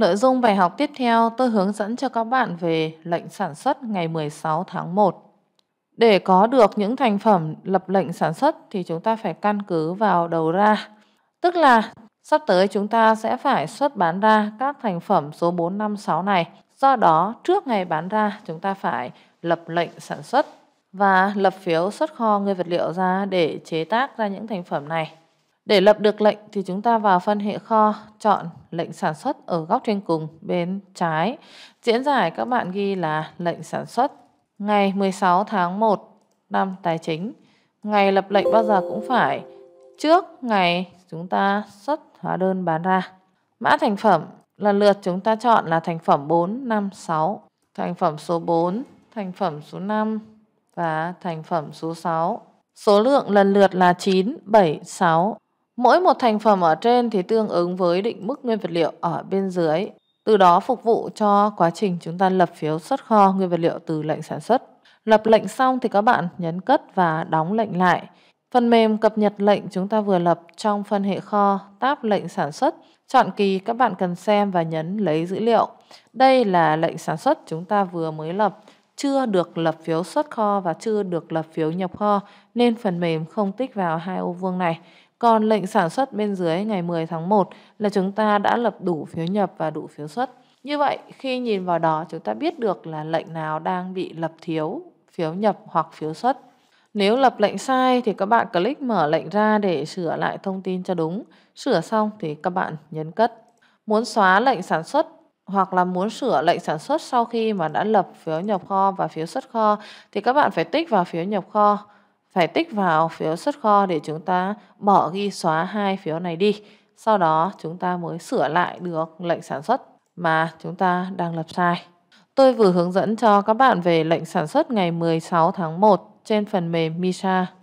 Nội dung bài học tiếp theo tôi hướng dẫn cho các bạn về lệnh sản xuất ngày 16 tháng 1. Để có được những thành phẩm lập lệnh sản xuất thì chúng ta phải căn cứ vào đầu ra. Tức là sắp tới chúng ta sẽ phải xuất bán ra các thành phẩm số 456 này. Do đó trước ngày bán ra chúng ta phải lập lệnh sản xuất và lập phiếu xuất kho nguyên vật liệu ra để chế tác ra những thành phẩm này. Để lập được lệnh thì chúng ta vào phân hệ kho, chọn lệnh sản xuất ở góc trên cùng bên trái. Diễn giải các bạn ghi là lệnh sản xuất ngày 16 tháng 1 năm tài chính. Ngày lập lệnh bao giờ cũng phải trước ngày chúng ta xuất hóa đơn bán ra. Mã thành phẩm lần lượt chúng ta chọn là thành phẩm 4, 5, 6, thành phẩm số 4, thành phẩm số 5 và thành phẩm số 6. Số lượng lần lượt là 9, 7, 6, Mỗi một thành phẩm ở trên thì tương ứng với định mức nguyên vật liệu ở bên dưới, từ đó phục vụ cho quá trình chúng ta lập phiếu xuất kho nguyên vật liệu từ lệnh sản xuất. Lập lệnh xong thì các bạn nhấn cất và đóng lệnh lại. Phần mềm cập nhật lệnh chúng ta vừa lập trong phân hệ kho tab lệnh sản xuất. Chọn kỳ các bạn cần xem và nhấn lấy dữ liệu. Đây là lệnh sản xuất chúng ta vừa mới lập, chưa được lập phiếu xuất kho và chưa được lập phiếu nhập kho nên phần mềm không tích vào hai ô vuông này. Còn lệnh sản xuất bên dưới ngày 10 tháng 1 là chúng ta đã lập đủ phiếu nhập và đủ phiếu xuất. Như vậy, khi nhìn vào đó chúng ta biết được là lệnh nào đang bị lập thiếu, phiếu nhập hoặc phiếu xuất. Nếu lập lệnh sai thì các bạn click mở lệnh ra để sửa lại thông tin cho đúng. Sửa xong thì các bạn nhấn cất. Muốn xóa lệnh sản xuất hoặc là muốn sửa lệnh sản xuất sau khi mà đã lập phiếu nhập kho và phiếu xuất kho thì các bạn phải tích vào phiếu nhập kho phải tích vào phiếu xuất kho để chúng ta bỏ ghi xóa hai phiếu này đi. Sau đó chúng ta mới sửa lại được lệnh sản xuất mà chúng ta đang lập sai. Tôi vừa hướng dẫn cho các bạn về lệnh sản xuất ngày 16 tháng 1 trên phần mềm MISA.